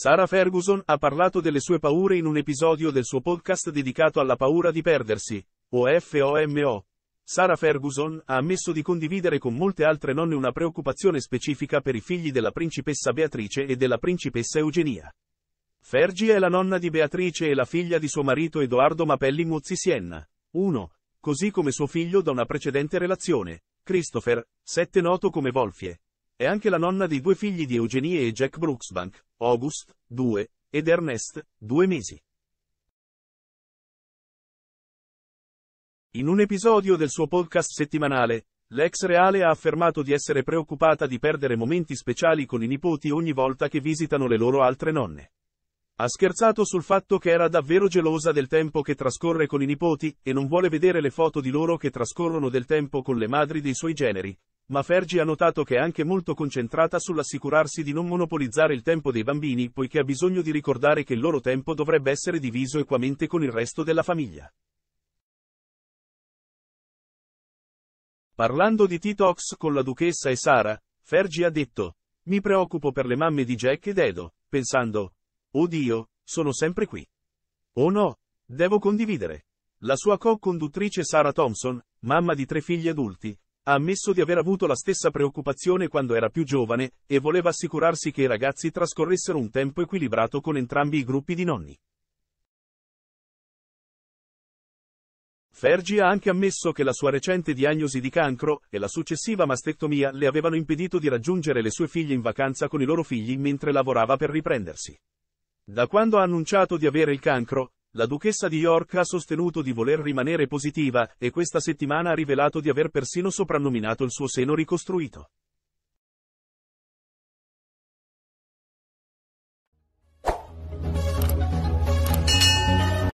Sara Ferguson ha parlato delle sue paure in un episodio del suo podcast dedicato alla paura di perdersi, o FOMO. Sara Ferguson ha ammesso di condividere con molte altre nonne una preoccupazione specifica per i figli della principessa Beatrice e della principessa Eugenia. Fergie è la nonna di Beatrice e la figlia di suo marito Edoardo Mapelli Muzzi Sienna. 1. Così come suo figlio da una precedente relazione, Christopher, 7 noto come Volfie. È anche la nonna dei due figli di Eugenie e Jack Brooksbank, August, 2, ed Ernest, 2 mesi. In un episodio del suo podcast settimanale, l'ex reale ha affermato di essere preoccupata di perdere momenti speciali con i nipoti ogni volta che visitano le loro altre nonne. Ha scherzato sul fatto che era davvero gelosa del tempo che trascorre con i nipoti e non vuole vedere le foto di loro che trascorrono del tempo con le madri dei suoi generi, ma Fergie ha notato che è anche molto concentrata sull'assicurarsi di non monopolizzare il tempo dei bambini poiché ha bisogno di ricordare che il loro tempo dovrebbe essere diviso equamente con il resto della famiglia. Parlando di T-Tox con la duchessa e Sara, Fergie ha detto, mi preoccupo per le mamme di Jack ed Edo, pensando, oh Dio, sono sempre qui. Oh no, devo condividere. La sua co-conduttrice Sara Thompson, mamma di tre figli adulti, ha ammesso di aver avuto la stessa preoccupazione quando era più giovane, e voleva assicurarsi che i ragazzi trascorressero un tempo equilibrato con entrambi i gruppi di nonni. Fergie ha anche ammesso che la sua recente diagnosi di cancro e la successiva mastectomia le avevano impedito di raggiungere le sue figlie in vacanza con i loro figli mentre lavorava per riprendersi. Da quando ha annunciato di avere il cancro, la duchessa di York ha sostenuto di voler rimanere positiva, e questa settimana ha rivelato di aver persino soprannominato il suo seno ricostruito.